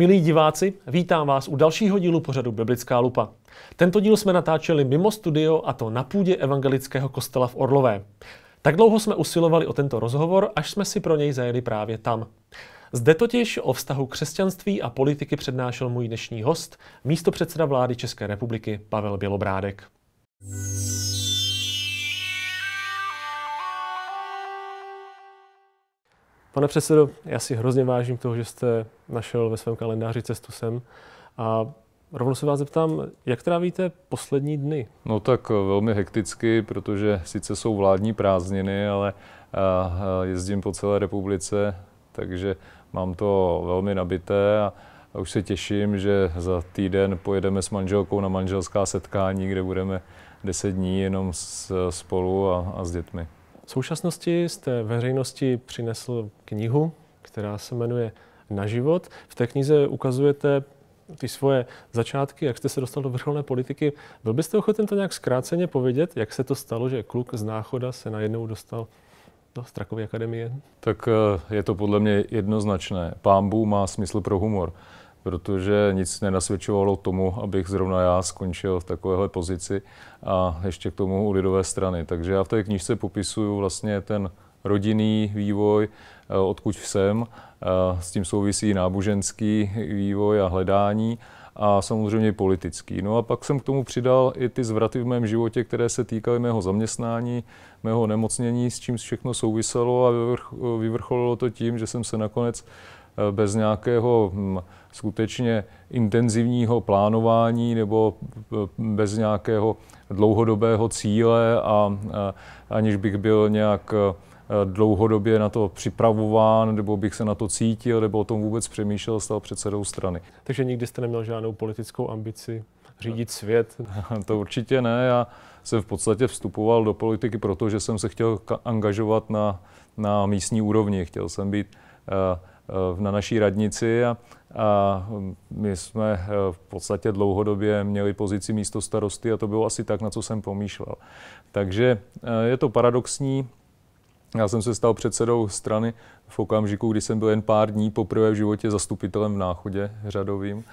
Milí diváci, vítám vás u dalšího dílu pořadu Biblická lupa. Tento díl jsme natáčeli mimo studio a to na půdě evangelického kostela v Orlové. Tak dlouho jsme usilovali o tento rozhovor, až jsme si pro něj zajeli právě tam. Zde totiž o vztahu křesťanství a politiky přednášel můj dnešní host, místo předseda vlády České republiky Pavel Bělobrádek. Pane předsedo, já si hrozně vážím toho, že jste našel ve svém kalendáři cestu sem a Rovnou se vás zeptám, jak trávíte poslední dny? No tak eh, velmi hekticky, protože sice jsou vládní prázdniny, ale eh, jezdím po celé republice, takže mám to velmi nabité a už se těším, že za týden pojedeme s manželkou na manželská setkání, kde budeme 10 dní jenom spolu a, a s dětmi. V současnosti jste veřejnosti přinesl knihu, která se jmenuje Na život. V té knize ukazujete ty svoje začátky, jak jste se dostal do vrcholné politiky. Byl byste ochoten to nějak zkráceně povědět, jak se to stalo, že kluk z Náchoda se najednou dostal do strakové akademie? Tak eh, je to podle mě jednoznačné. Pámbu má smysl pro humor protože nic nenasvědčovalo tomu, abych zrovna já skončil v takovéhle pozici a ještě k tomu u lidové strany. Takže já v té knižce popisuju vlastně ten rodinný vývoj, eh, odkud jsem, eh, s tím souvisí náboženský vývoj a hledání a samozřejmě politický. No a pak jsem k tomu přidal i ty zvraty v mém životě, které se týkaly mého zaměstnání, mého nemocnění, s čím všechno souviselo a vyvrcholilo to tím, že jsem se nakonec eh, bez nějakého hm, skutečně intenzivního plánování nebo e, bez nějakého dlouhodobého cíle a e, aniž bych byl nějak e, dlouhodobě na to připravován, nebo bych se na to cítil, nebo o tom vůbec přemýšlel, stal předsedou strany. Takže nikdy jste neměl žádnou politickou ambici řídit svět? To určitě ne. Já jsem v podstatě vstupoval do politiky, protože jsem se chtěl angažovat na, na místní úrovni. Chtěl jsem být uh, Eh, na naší radnici a, a hm, my jsme eh, v podstatě dlouhodobě měli pozici místo starosty a to bylo asi tak, na co jsem pomýšlel. Takže eh, je to paradoxní, já jsem se stal předsedou strany v okamžiku, kdy jsem byl jen pár dní poprvé v životě zastupitelem v Náchodě řadovým.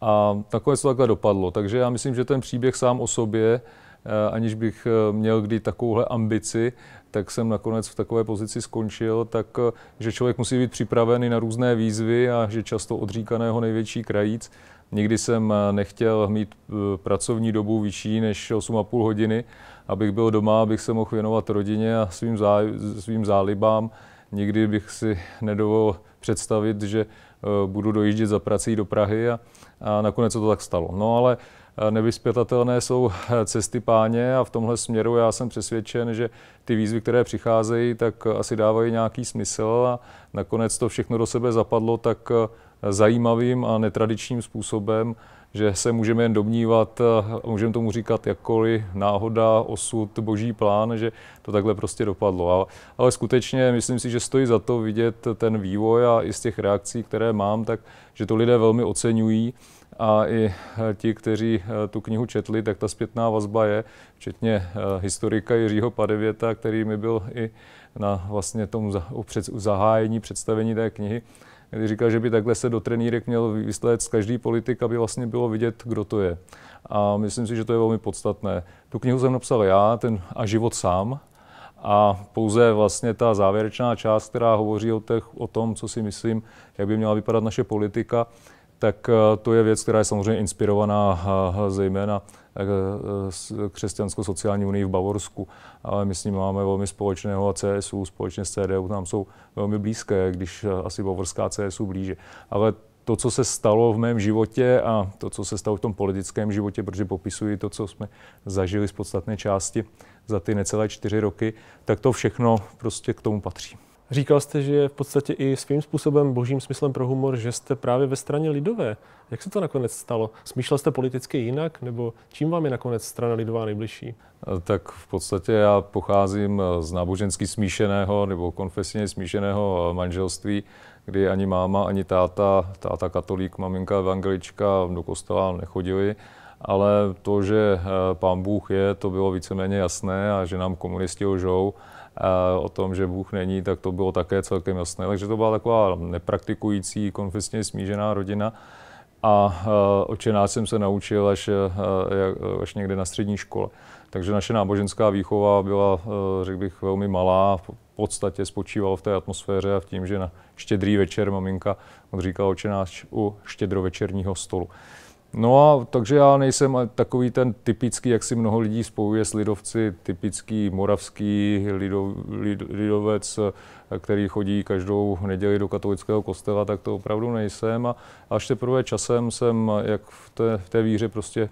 A takové se takhle dopadlo. Takže já myslím, že ten příběh sám o sobě Eh, aniž bych eh, měl kdy takovouhle ambici, tak jsem nakonec v takové pozici skončil, tak eh, že člověk musí být připravený na různé výzvy a že často odříkaného největší krajíc. Nikdy jsem nechtěl mít pracovní dobu vyšší než 8,5 hodiny, abych byl doma, abych se mohl věnovat rodině a svým, zá, svým zálibám. Nikdy bych si nedovol představit, že Eh, budu dojíždět za prací do Prahy a, a nakonec se to tak stalo. No ale eh, nevyspětatelné jsou eh, cesty páně a v tomhle směru já jsem přesvědčen, že ty výzvy, které přicházejí, tak asi dávají nějaký smysl a nakonec to všechno do sebe zapadlo tak zajímavým a netradičním způsobem, že se můžeme jen domnívat, eh, můžeme tomu říkat jakkoliv náhoda, osud, boží plán, že to takhle prostě dopadlo. Ale, ale skutečně myslím si, že stojí za to vidět ten vývoj a i z těch reakcí, které mám, tak že to lidé velmi oceňují a i eh, ti, kteří eh, tu knihu četli, tak ta zpětná vazba je, včetně historika Jiřího Padevěta, který mi byl i na vlastně tom zahájení, představení té knihy, kdy říkal, že by takhle se do trenírek měl vyslet každý politik, aby vlastně bylo vidět, kdo to je. A myslím si, že to je velmi podstatné. Tu knihu jsem napsal já, ten A život sám, a pouze vlastně ta závěrečná část, která hovoří o, těch, o tom, co si myslím, jak by měla vypadat naše politika, tak eh, to je věc, která je samozřejmě inspirovaná eh, zejména eh, křesťanskou sociální unii v Bavorsku, ale my s ním máme velmi společného a CSU společně s CDU tam jsou velmi blízké, když asi bavorská CSU blíže. Ale to, co se stalo v mém životě a to, co se stalo v tom politickém životě, protože popisuji to, co jsme zažili z podstatné části za ty necelé čtyři roky, tak to všechno prostě k tomu patří. Říkal jste, že je v podstatě i svým způsobem božím smyslem pro humor, že jste právě ve straně lidové. Jak se to nakonec stalo? Smýšlel jste politicky jinak, nebo čím vám je nakonec strana lidová nejbližší? E, tak v podstatě já pocházím e, z nábožensky smíšeného nebo konfesně smíšeného e, manželství, kdy ani máma, ani táta, táta katolík, maminka evangelička do kostela nechodili ale to, že pán Bůh je, to bylo víceméně jasné a že nám komunisti lžou, o tom, že Bůh není, tak to bylo také celkem jasné. Takže to byla taková nepraktikující, konfesně smížená rodina. A e, očenář jsem se naučil až, e, až někde na střední škole. Takže naše náboženská výchova byla, e, řekl bych, velmi malá. V podstatě spočívala v té atmosféře a v tím, že na štědrý večer maminka odříkala očenář u štědrovečerního stolu. No a takže já nejsem takový ten typický, jak si mnoho lidí spojuje s lidovci, typický moravský lido, lid, lidovec, který chodí každou neděli do katolického kostela, tak to opravdu nejsem. A až teprve časem jsem, jak v té, v té víře prostě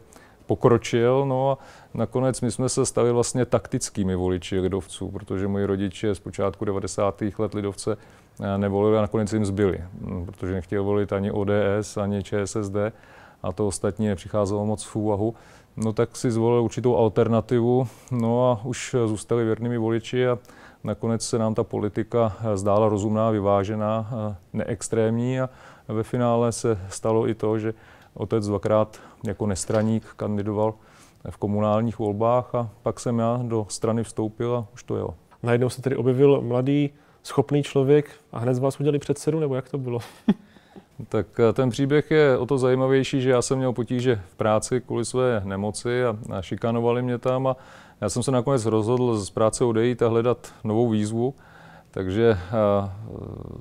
pokročil, no a nakonec my jsme se stali vlastně taktickými voliči lidovců, protože moji rodiče z počátku 90. let lidovce eh, nevolili a nakonec jim zbyli, hm, protože nechtěl volit ani ODS, ani ČSSD a to ostatní nepřicházelo moc v úvahu, no tak si zvolil určitou alternativu, no a už zůstali věrnými voliči a nakonec se nám ta politika zdála rozumná, vyvážená, neextrémní a ve finále se stalo i to, že otec dvakrát jako nestraník kandidoval v komunálních volbách a pak jsem já do strany vstoupil a už to jelo. Najednou se tedy objevil mladý, schopný člověk a hned z vás udělali předsedu, nebo jak to bylo? Tak eh, ten příběh je o to zajímavější, že já jsem měl potíže v práci kvůli své nemoci a, a šikanovali mě tam a já jsem se nakonec rozhodl z práce odejít a hledat novou výzvu, takže a, eh,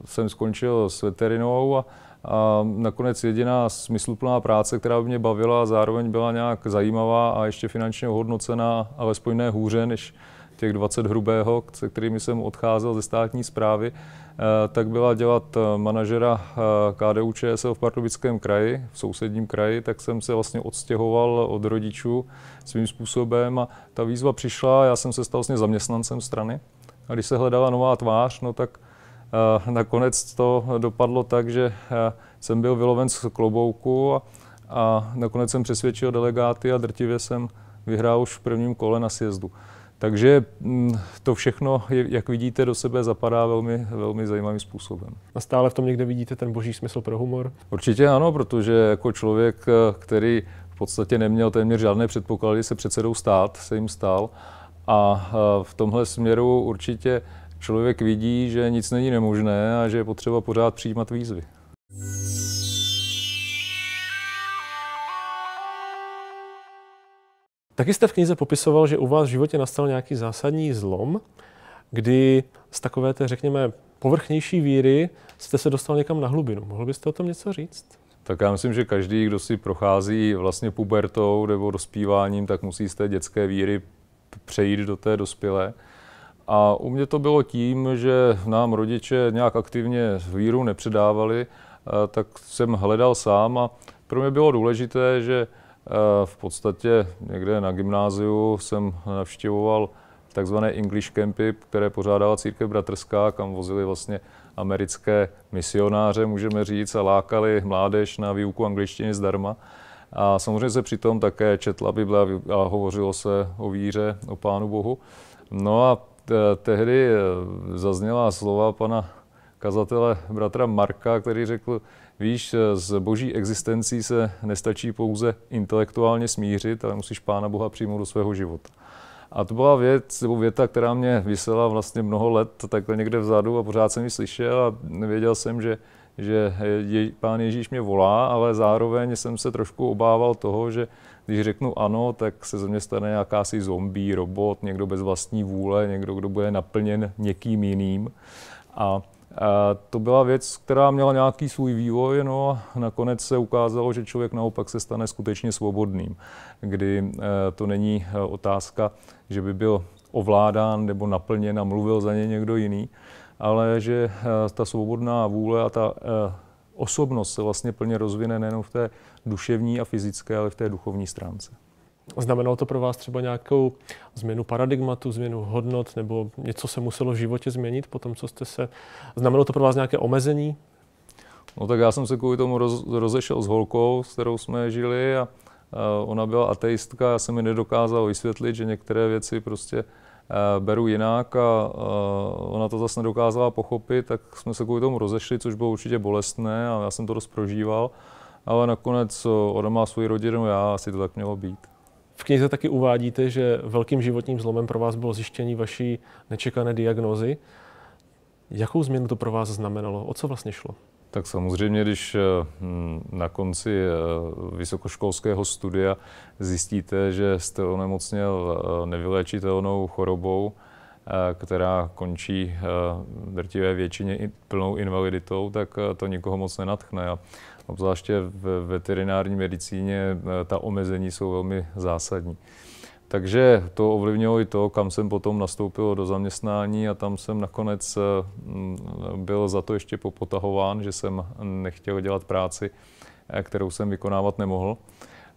jsem skončil s veterinou a, a nakonec jediná smysluplná práce, která by mě bavila a zároveň byla nějak zajímavá a ještě finančně ohodnocená, alespoň ne hůře, než těch 20 hrubého, se kterými jsem odcházel ze státní zprávy, eh, tak byla dělat eh, manažera eh, KDU ČSL v Pardubickém kraji, v sousedním kraji, tak jsem se vlastně odstěhoval od rodičů svým způsobem a ta výzva přišla, já jsem se stal vlastně zaměstnancem strany a když se hledala nová tvář, no tak nakonec to dopadlo tak, že jsem byl vyloven z klobouku a, a nakonec jsem přesvědčil delegáty a drtivě jsem vyhrál už v prvním kole na sjezdu. Takže mm, to všechno, jak vidíte, do sebe zapadá velmi, velmi zajímavým způsobem. A stále v tom někde vidíte ten boží smysl pro humor? Určitě ano, protože jako člověk, eh, který v podstatě neměl téměř žádné předpoklady se předsedou stát, se jim stál. A eh, v tomhle směru určitě člověk vidí, že nic není nemožné a že je potřeba pořád přijímat výzvy. Taky jste v knize popisoval, že u vás v životě nastal nějaký zásadní zlom, kdy z takové té, řekněme, povrchnější víry jste se dostal někam na hlubinu. Mohl byste o tom něco říct? Tak já myslím, že každý, kdo si prochází vlastně pubertou nebo dospíváním, tak musí z té dětské víry přejít do té dospělé. A u mě to bylo tím, že nám rodiče nějak aktivně víru nepředávali, tak jsem hledal sám a pro mě bylo důležité, že Eh, v podstatě někde na gymnáziu jsem navštěvoval takzvané English campy, které pořádala církev bratrská, kam vozili vlastně americké misionáře, můžeme říct, a lákali mládež na výuku angličtiny zdarma. A samozřejmě se přitom také četla Bible a hovořilo se o víře, o Pánu Bohu. No a tehdy eh, zazněla slova pana kazatele bratra Marka, který řekl, Víš, s eh, boží existencí se nestačí pouze intelektuálně smířit, ale musíš Pána Boha přijmout do svého života. A to byla věc, nebo věta, která mě vysela vlastně mnoho let takhle někde vzadu a pořád jsem ji slyšel a nevěděl jsem, že, že je, pán Ježíš mě volá, ale zároveň jsem se trošku obával toho, že když řeknu ano, tak se ze mě stane jakási zombie, robot, někdo bez vlastní vůle, někdo, kdo bude naplněn někým jiným. A to byla věc, která měla nějaký svůj vývoj, no a nakonec se ukázalo, že člověk naopak se stane skutečně svobodným, kdy e, to není e, otázka, že by byl ovládán nebo naplněn a mluvil za ně někdo jiný, ale že e, ta svobodná vůle a ta osobnost se vlastně plně rozvine nejen v té duševní a fyzické, ale v té duchovní stránce. Znamenalo to pro vás třeba nějakou změnu paradigmatu, změnu hodnot, nebo něco se muselo v životě změnit po tom, co jste se... Znamenalo to pro vás nějaké omezení? No tak já jsem se kvůli tomu roz, rozešel s holkou, s kterou jsme žili a a ona byla ateistka, já jsem mi nedokázal vysvětlit, že některé věci prostě a, e, beru jinak a a ona to zase nedokázala pochopit, tak jsme se kvůli tomu rozešli, což bylo určitě bolestné a já jsem to dost prožíval, ale nakonec e, ona má svoji rodinu, já asi to tak mělo být. V knize taky uvádíte, že velkým životním zlomem pro vás bylo zjištění vaší nečekané diagnozy. Jakou změnu to pro vás znamenalo? O co vlastně šlo? Tak samozřejmě, když eh, hm, na konci eh, vysokoškolského studia zjistíte, že jste onemocněl eh, nevylečitelnou chorobou, Eh, která končí eh, drtivé většině i plnou invaliditou, tak eh, to nikoho moc nenatchne. A obzvláště v veterinární medicíně ta omezení jsou velmi zásadní. Takže to ovlivnilo i to, kam jsem potom nastoupil do zaměstnání a tam jsem nakonec byl za to ještě popotahován, že jsem nechtěl dělat práci, kterou jsem vykonávat nemohl.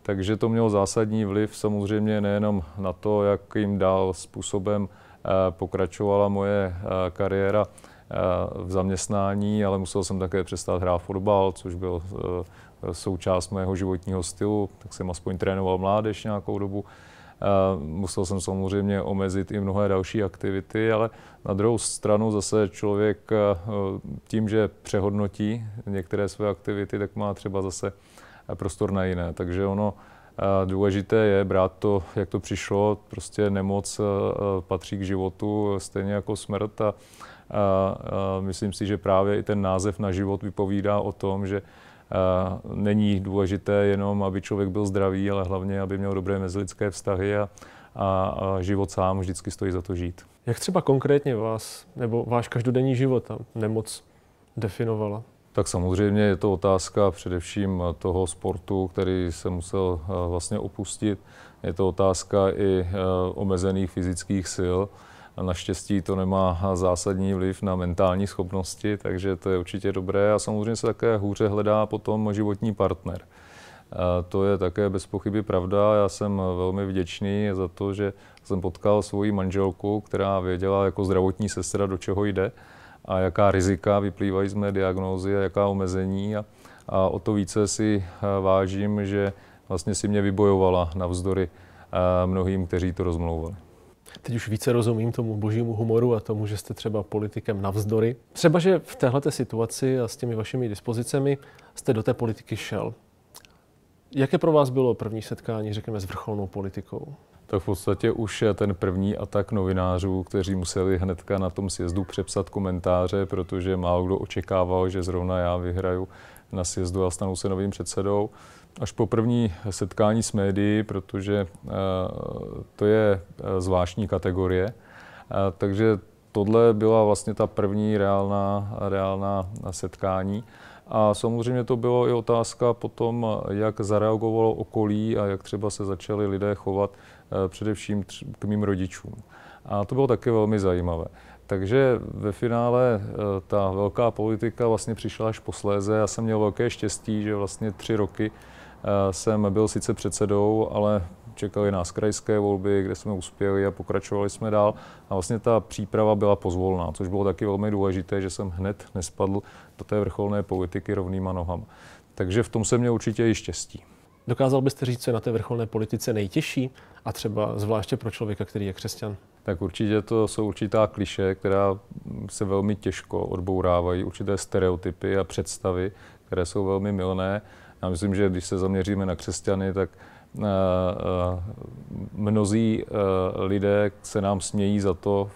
Takže to mělo zásadní vliv samozřejmě nejenom na to, jakým dál způsobem Eh, pokračovala moje eh, kariéra eh, v zaměstnání, ale musel jsem také přestat hrát fotbal, což byl součást mého životního stylu, tak jsem aspoň trénoval mládež nějakou dobu. Musel jsem samozřejmě omezit i mnohé další aktivity, ale na druhou stranu zase člověk tím, že přehodnotí některé své aktivity, tak má třeba zase prostor na jiné. Takže ono Důležité je brát to, jak to přišlo, prostě nemoc eh, eh, patří k životu eh, stejně jako smrt a, myslím si, že právě i ten název na život vypovídá o tom, že není důležité jenom, aby člověk byl zdravý, ale hlavně, aby měl dobré mezilidské vztahy a, a, a život sám vždycky stojí za to žít. Jak třeba konkrétně vás nebo váš každodenní život ta nemoc definovala? Tak samozřejmě je to otázka především toho sportu, který se musel eh, vlastně opustit. Je to otázka i eh, omezených fyzických sil. Naštěstí to nemá zásadní vliv na mentální schopnosti, takže to je určitě dobré. A samozřejmě se také hůře hledá potom životní partner. Eh, to je také bez pochyby pravda. Já jsem velmi vděčný za to, že jsem potkal svoji manželku, která věděla jako zdravotní sestra, do čeho jde a jaká rizika vyplývají z mé diagnózy a jaká omezení. A, a o to více si eh, vážím, že vlastně si mě vybojovala navzdory eh, mnohým, kteří to rozmlouvali. Teď už více rozumím tomu božímu humoru a tomu, že jste třeba politikem navzdory. Třeba, že v této situaci a s těmi vašimi dispozicemi jste do té politiky šel. Jaké pro vás bylo první setkání, řekněme, s vrcholnou politikou? tak v podstatě už ten první atak novinářů, kteří museli hnedka na tom sjezdu přepsat komentáře, protože málo kdo očekával, že zrovna já vyhraju na sjezdu a stanu se novým předsedou. Až po první setkání s médií, protože eh, to je eh, zvláštní kategorie. Eh, takže tohle byla vlastně ta první reálná, reálná setkání. A samozřejmě to bylo i otázka potom, jak zareagovalo okolí a jak třeba se začali lidé chovat Eh, především k mým rodičům. A to bylo také velmi zajímavé. Takže ve finále eh, ta velká politika vlastně přišla až posléze. Já jsem měl velké štěstí, že vlastně tři roky eh, jsem byl sice předsedou, ale čekali nás krajské volby, kde jsme uspěli a pokračovali jsme dál. A vlastně ta příprava byla pozvolná, což bylo taky velmi důležité, že jsem hned nespadl do té vrcholné politiky rovnýma nohama. Takže v tom jsem měl určitě i štěstí. Dokázal byste říct, co je na té vrcholné politice nejtěžší a třeba zvláště pro člověka, který je křesťan? Tak určitě to jsou určitá kliše, která se velmi těžko odbourávají, určité stereotypy a představy, které jsou velmi milné. Já myslím, že když se zaměříme na křesťany, tak eh, eh, mnozí eh, lidé se nám smějí za to,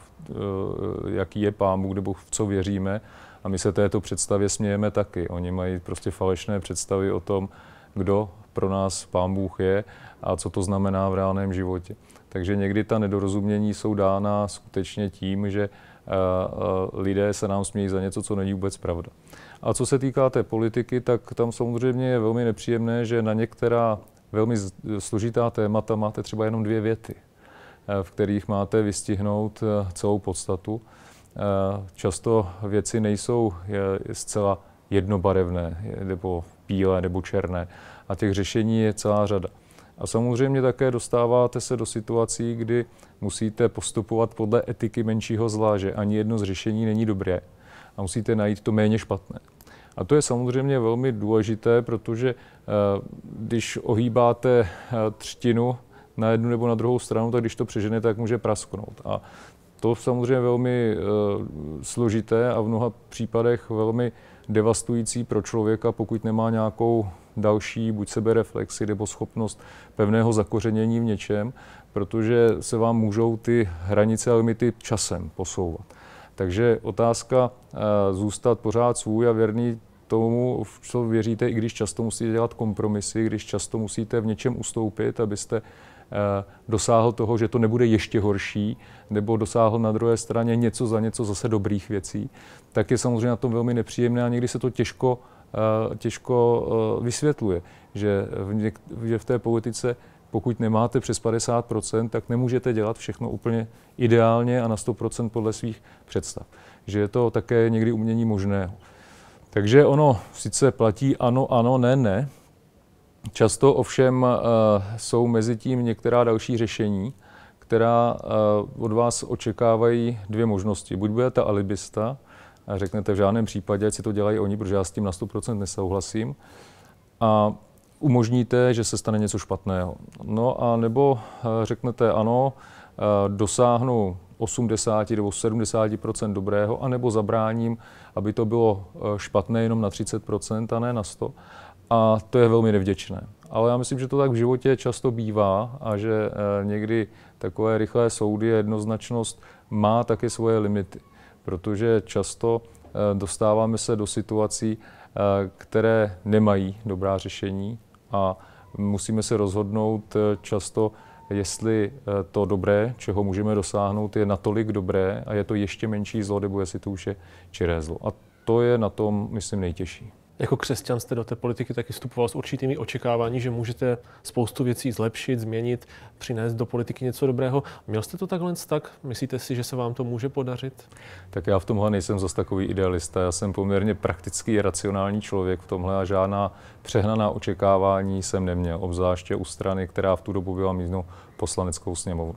jaký je Pán Bůh nebo v co věříme. A my se této představě smějeme taky. Oni mají prostě falešné představy o tom, kdo pro nás Pán Bůh je a co to znamená v reálném životě. Takže někdy ta nedorozumění jsou dána skutečně tím, že eh, eh, lidé se nám smějí za něco, co není vůbec pravda. A co se týká té politiky, tak tam samozřejmě je velmi nepříjemné, že na některá velmi složitá témata máte třeba jenom dvě věty, eh, v kterých máte vystihnout celou podstatu. Často věci nejsou zcela jednobarevné nebo bílé nebo černé. A těch řešení je celá řada. A samozřejmě také dostáváte se do situací, kdy musíte postupovat podle etiky menšího zla, že ani jedno z řešení není dobré a musíte najít to méně špatné. A to je samozřejmě velmi důležité, protože eh, když ohýbáte eh, třtinu na jednu nebo na druhou stranu, tak když to přežene, tak může prasknout. A to samozřejmě velmi eh, složité a v mnoha případech velmi devastující pro člověka, pokud nemá nějakou další buď sebereflexy nebo schopnost pevného zakořenění v něčem, protože se vám můžou ty hranice a limity časem posouvat. Takže otázka eh, zůstat pořád svůj a věrný tomu, v co věříte, i když často musíte dělat kompromisy, když často musíte v něčem ustoupit, abyste Eh, dosáhl toho, že to nebude ještě horší, nebo dosáhl na druhé straně něco za něco zase dobrých věcí, tak je samozřejmě na tom velmi nepříjemné a někdy se to těžko, eh, těžko eh, vysvětluje, že v, něk, že v té politice pokud nemáte přes 50%, tak nemůžete dělat všechno úplně ideálně a na 100% podle svých představ. Že je to také někdy umění možného. Takže ono sice platí ano, ano, ne, ne, Často ovšem eh, jsou mezi tím některá další řešení, která eh, od vás očekávají dvě možnosti. Buď budete alibista a řeknete v žádném případě, ať si to dělají oni, protože já s tím na 100% nesouhlasím, a umožníte, že se stane něco špatného. No a nebo eh, řeknete ano, dosáhnu 80 nebo 70 dobrého, anebo zabráním, aby to bylo špatné jenom na 30 a ne na 100 a to je velmi nevděčné. Ale já myslím, že to tak v životě často bývá a že eh, někdy takové rychlé soudy a jednoznačnost má také svoje limity, protože často eh, dostáváme se do situací, eh, které nemají dobrá řešení a musíme se rozhodnout často, jestli to dobré, čeho můžeme dosáhnout, je natolik dobré a je to ještě menší zlo, nebo jestli to už je čiré zlo. A to je na tom, myslím, nejtěžší jako křesťan jste do té politiky taky vstupoval s určitými očekávání, že můžete spoustu věcí zlepšit, změnit, přinést do politiky něco dobrého. Měl jste to takhle tak? Myslíte si, že se vám to může podařit? Tak já v tomhle nejsem zase takový idealista. Já jsem poměrně praktický, racionální člověk v tomhle a žádná přehnaná očekávání jsem neměl, obzvláště u strany, která v tu dobu byla místnou poslaneckou sněmovnu.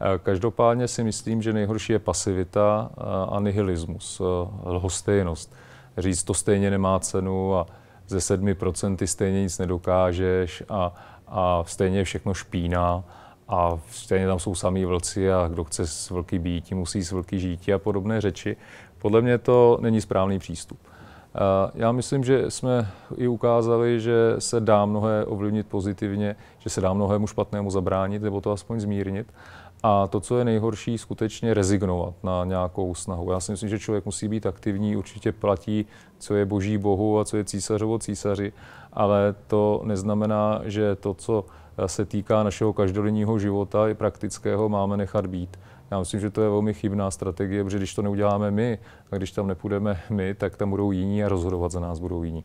Eh, každopádně si myslím, že nejhorší je pasivita eh, a nihilismus, eh, lhostejnost říct, to stejně nemá cenu a ze 7% ty stejně nic nedokážeš a, a stejně všechno špína a stejně tam jsou samý vlci a kdo chce s vlky být, musí s vlky žít a podobné řeči. Podle mě to není správný přístup. Eh, já myslím, že jsme i ukázali, že se dá mnohé ovlivnit pozitivně, že se dá mnohému špatnému zabránit nebo to aspoň zmírnit a to, co je nejhorší, skutečně rezignovat na nějakou snahu. Já si myslím, že člověk musí být aktivní, určitě platí, co je boží bohu a co je císařovo císaři, ale to neznamená, že to, co se týká našeho každodenního života i praktického, máme nechat být. Já myslím, že to je velmi chybná strategie, protože když to neuděláme my a když tam nepůjdeme my, tak tam budou jiní a rozhodovat za nás budou jiní.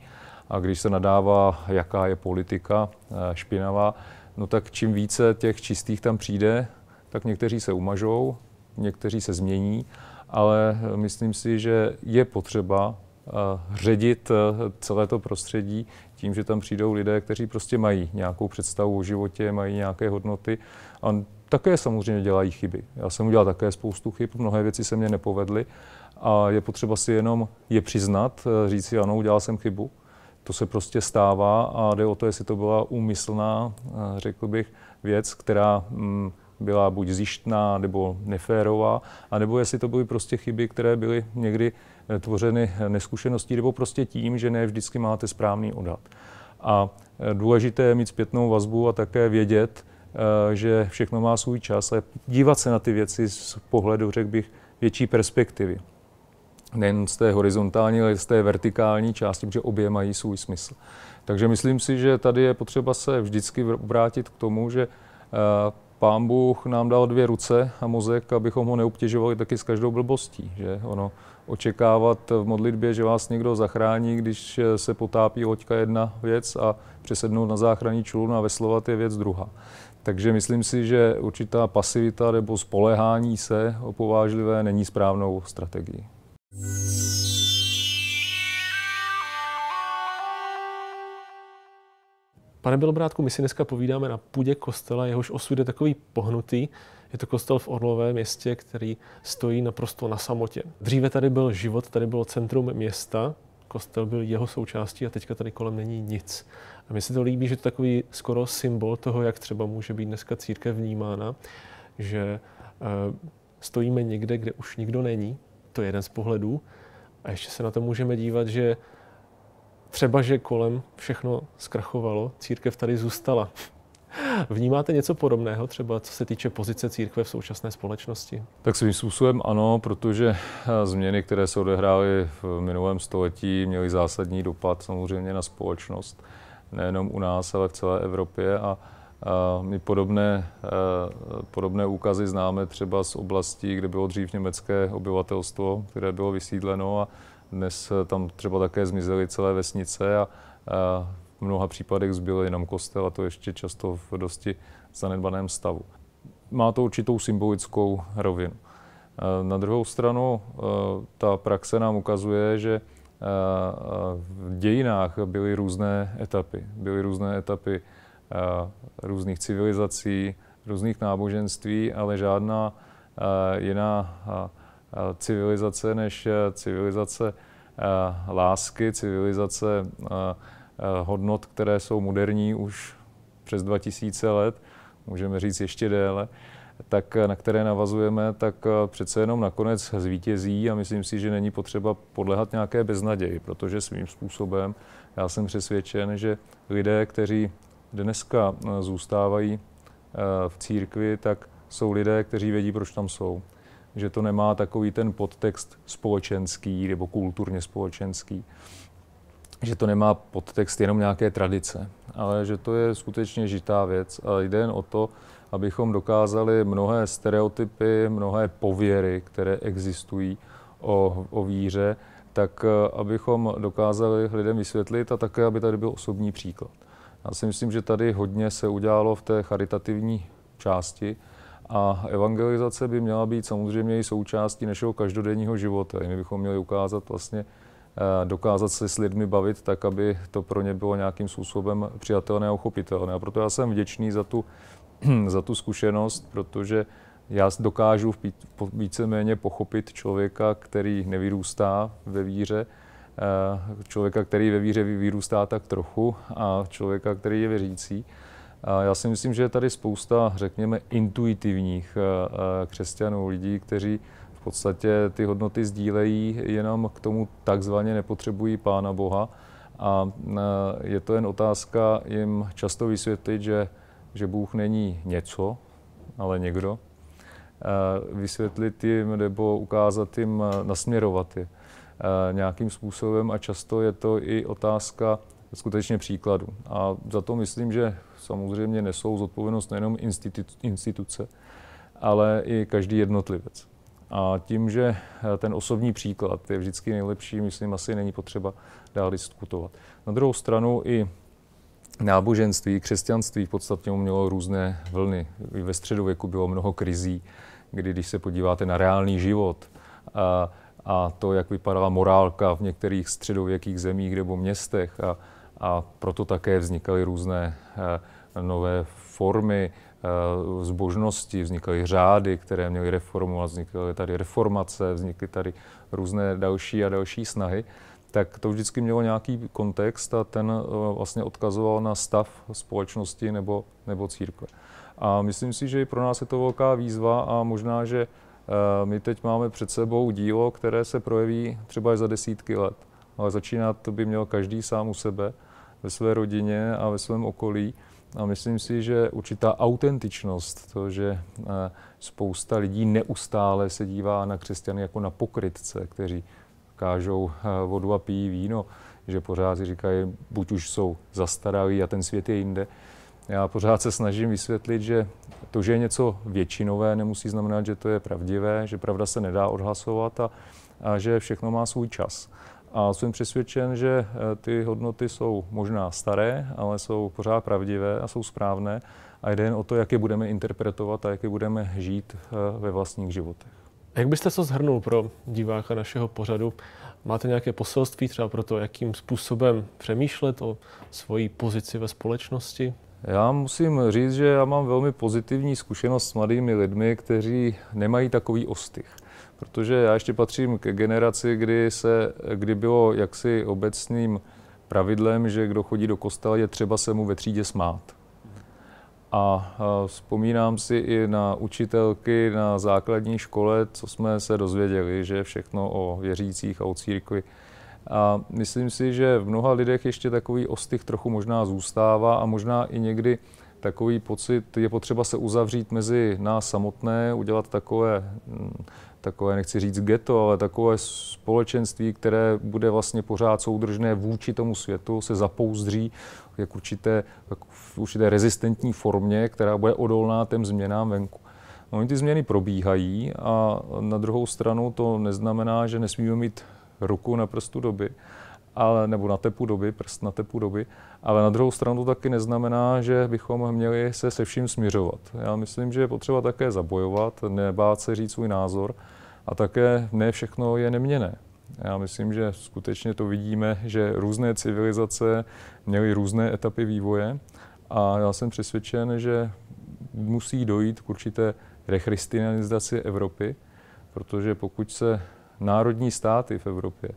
A když se nadává, jaká je politika eh, špinavá, no tak čím více těch čistých tam přijde, tak někteří se umažou, někteří se změní, ale eh, myslím si, že je potřeba eh, ředit eh, celé to prostředí tím, že tam přijdou lidé, kteří prostě mají nějakou představu o životě, mají nějaké hodnoty a také samozřejmě dělají chyby. Já jsem udělal také spoustu chyb, mnohé věci se mně nepovedly a je potřeba si jenom je přiznat, říct si ano, udělal jsem chybu. To se prostě stává a jde o to, jestli to byla úmyslná, řekl bych, věc, která mm, byla buď zjištná nebo neférová, anebo jestli to byly prostě chyby, které byly někdy eh, tvořeny eh, neskušeností nebo prostě tím, že ne vždycky máte správný odhad. A eh, důležité je mít zpětnou vazbu a také vědět, že všechno má svůj čas a dívat se na ty věci z pohledu, řekl bych, větší perspektivy. Nejen z té horizontální, ale z té vertikální části, protože obě mají svůj smysl. Takže myslím si, že tady je potřeba se vždycky vrátit k tomu, že pán Bůh nám dal dvě ruce a mozek, abychom ho neobtěžovali taky s každou blbostí. Že? Ono, očekávat v modlitbě, že vás někdo zachrání, když se potápí loďka jedna věc a přesednout na záchranní člun a veslovat je věc druhá. Takže myslím si, že určitá pasivita nebo spolehání se opovážlivé není správnou strategií. Pane Bělobrátku, my si dneska povídáme na půdě kostela, jehož osud je takový pohnutý. Je to kostel v Orlovém městě, který stojí naprosto na samotě. Dříve tady byl život, tady bylo centrum města, kostel byl jeho součástí a teďka tady kolem není nic. A mi se to líbí, že to je takový skoro symbol toho, jak třeba může být dneska církev vnímána, že eh, stojíme někde, kde už nikdo není, to je jeden z pohledů, a ještě se na to můžeme dívat, že Třeba, že kolem všechno zkrachovalo, církev tady zůstala. Vnímáte něco podobného třeba, co se týče pozice církve v současné společnosti? Tak svým způsobem ano, protože eh, změny, které se odehrály v minulém století, měly zásadní dopad samozřejmě na společnost, nejenom u nás, ale v celé Evropě. A my podobné, eh, podobné úkazy známe třeba z oblastí, kde bylo dřív německé obyvatelstvo, které bylo vysídleno a dnes eh, tam třeba také zmizely celé vesnice a, v mnoha případech zbyl jenom kostel a to ještě často v dosti zanedbaném stavu. Má to určitou symbolickou rovinu. Eh, na druhou stranu eh, ta praxe nám ukazuje, že v dějinách byly různé etapy. Byly různé etapy různých civilizací, různých náboženství, ale žádná jiná civilizace než eh, civilizace eh, lásky, civilizace eh, hodnot, které jsou moderní už přes 2000 let, můžeme říct ještě déle, tak na které navazujeme, tak přece jenom nakonec zvítězí a myslím si, že není potřeba podlehat nějaké beznaději, protože svým způsobem já jsem přesvědčen, že lidé, kteří dneska zůstávají v církvi, tak jsou lidé, kteří vědí, proč tam jsou že to nemá takový ten podtext společenský nebo kulturně společenský, že to nemá podtext jenom nějaké tradice, ale že to je skutečně žitá věc a jde jen o to, abychom dokázali mnohé stereotypy, mnohé pověry, které existují o, o víře, tak eh, abychom dokázali lidem vysvětlit a také, aby tady byl osobní příklad. Já si myslím, že tady hodně se udělalo v té charitativní části, a evangelizace by měla být samozřejmě i součástí našeho každodenního života. I my bychom měli ukázat vlastně, eh, dokázat se s lidmi bavit tak, aby to pro ně bylo nějakým způsobem přijatelné a uchopitelné. A proto já jsem vděčný za tu, za tu zkušenost, protože já dokážu víceméně pochopit člověka, který nevyrůstá ve víře, eh, člověka, který ve víře vyrůstá tak trochu a člověka, který je věřící. Já si myslím, že je tady spousta, řekněme, intuitivních eh, eh, křesťanů, lidí, kteří v podstatě ty hodnoty sdílejí, jenom k tomu takzvaně nepotřebují Pána Boha. A eh, je to jen otázka jim často vysvětlit, že, že Bůh není něco, ale někdo. Vysvětlit jim nebo ukázat jim, nasměrovat je nějakým způsobem a často je to i otázka skutečně příkladu. A za to myslím, že samozřejmě nesou zodpovědnost nejenom instituce, ale i každý jednotlivec. A tím, že eh, ten osobní příklad je vždycky nejlepší, myslím, asi není potřeba dál diskutovat. Na druhou stranu i náboženství, křesťanství v podstatě mělo různé vlny. I ve středověku bylo mnoho krizí, kdy když se podíváte na reálný život a, a to, jak vypadala morálka v některých středověkých zemích nebo městech a, a proto také vznikaly různé eh, nové formy eh, zbožnosti, vznikaly řády, které měly reformu a vznikaly tady reformace, vznikly tady různé další a další snahy, tak to vždycky mělo nějaký kontext a ten eh, vlastně odkazoval na stav společnosti nebo, nebo církve. A myslím si, že i pro nás je to velká výzva a možná, že my teď máme před sebou dílo, které se projeví třeba i za desítky let, ale začínat to by měl každý sám u sebe ve své rodině a ve svém okolí. A myslím si, že určitá autentičnost, to, že eh, spousta lidí neustále se dívá na křesťany jako na pokrytce, kteří kážou eh, vodu a pijí víno, že pořád si říkají, buď už jsou zastaralí a ten svět je jinde. Já pořád se snažím vysvětlit, že to, že je něco většinové, nemusí znamenat, že to je pravdivé, že pravda se nedá odhlasovat a, a že všechno má svůj čas. A jsem přesvědčen, že eh, ty hodnoty jsou možná staré, ale jsou pořád pravdivé a jsou správné. A jde jen o to, jak je budeme interpretovat a jak je budeme žít eh, ve vlastních životech. Jak byste to zhrnul pro diváka našeho pořadu? Máte nějaké poselství třeba pro to, jakým způsobem přemýšlet o svoji pozici ve společnosti? Já musím říct, že já mám velmi pozitivní zkušenost s mladými lidmi, kteří nemají takový ostych protože já ještě patřím k generaci, kdy, se, kdy bylo jaksi obecným pravidlem, že kdo chodí do kostela, je třeba se mu ve třídě smát. A vzpomínám si i na učitelky na základní škole, co jsme se dozvěděli, že všechno o věřících a o církvi. A myslím si, že v mnoha lidech ještě takový ostych trochu možná zůstává a možná i někdy takový pocit, je potřeba se uzavřít mezi nás samotné, udělat takové mm, takové, nechci říct ghetto, ale takové společenství, které bude vlastně pořád soudržné vůči tomu světu, se zapouzdří jak určité, jak v určité rezistentní formě, která bude odolná těm změnám venku. No, oni ty změny probíhají a na druhou stranu to neznamená, že nesmíme mít ruku na prstu doby ale, nebo na tepu doby, prst na tepu doby, ale na druhou stranu to taky neznamená, že bychom měli se se vším směřovat. Já myslím, že je potřeba také zabojovat, nebát se říct svůj názor a také ne všechno je neměné. Já myslím, že skutečně to vidíme, že různé civilizace měly různé etapy vývoje a já jsem přesvědčen, že musí dojít k určité rechristianizaci Evropy, protože pokud se národní státy v Evropě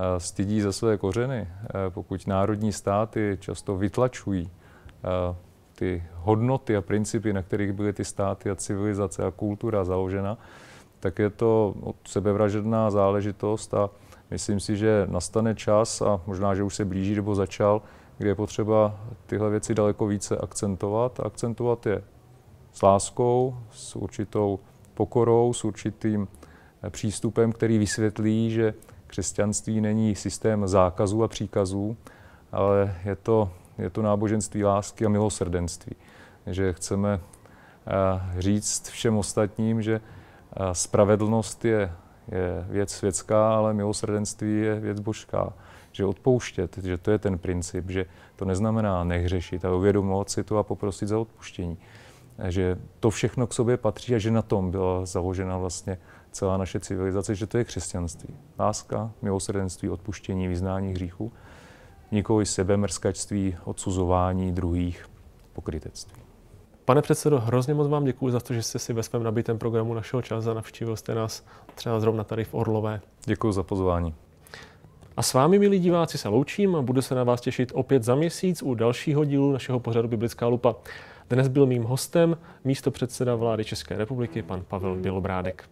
Eh, stydí za své kořeny, eh, pokud národní státy často vytlačují eh, ty hodnoty a principy, na kterých byly ty státy a civilizace a kultura založena, tak je to sebevražedná záležitost a myslím si, že nastane čas a možná, že už se blíží nebo začal, kde je potřeba tyhle věci daleko více akcentovat. A akcentovat je s láskou, s určitou pokorou, s určitým přístupem, který vysvětlí, že křesťanství není systém zákazů a příkazů, ale je to, je to náboženství lásky a milosrdenství. Že chceme eh, říct všem ostatním, že eh, spravedlnost je, je věc světská, ale milosrdenství je věc božská. Že odpouštět, že to je ten princip, že to neznamená nehřešit a uvědomovat si to a poprosit za odpuštění. Že to všechno k sobě patří a že na tom byla založena vlastně celá naše civilizace, že to je křesťanství. Láska, milosrdenství, odpuštění, vyznání hříchu, nikoli sebemrskačství, odsuzování druhých, pokrytectví. Pane předsedo, hrozně moc vám děkuji za to, že jste si ve svém nabitém programu našel čas a navštívil jste nás třeba zrovna tady v Orlové. Děkuji za pozvání. A s vámi, milí diváci, se loučím a budu se na vás těšit opět za měsíc u dalšího dílu našeho pořadu Biblická lupa. Dnes byl mým hostem místo předseda vlády České republiky pan Pavel Bělobrádek.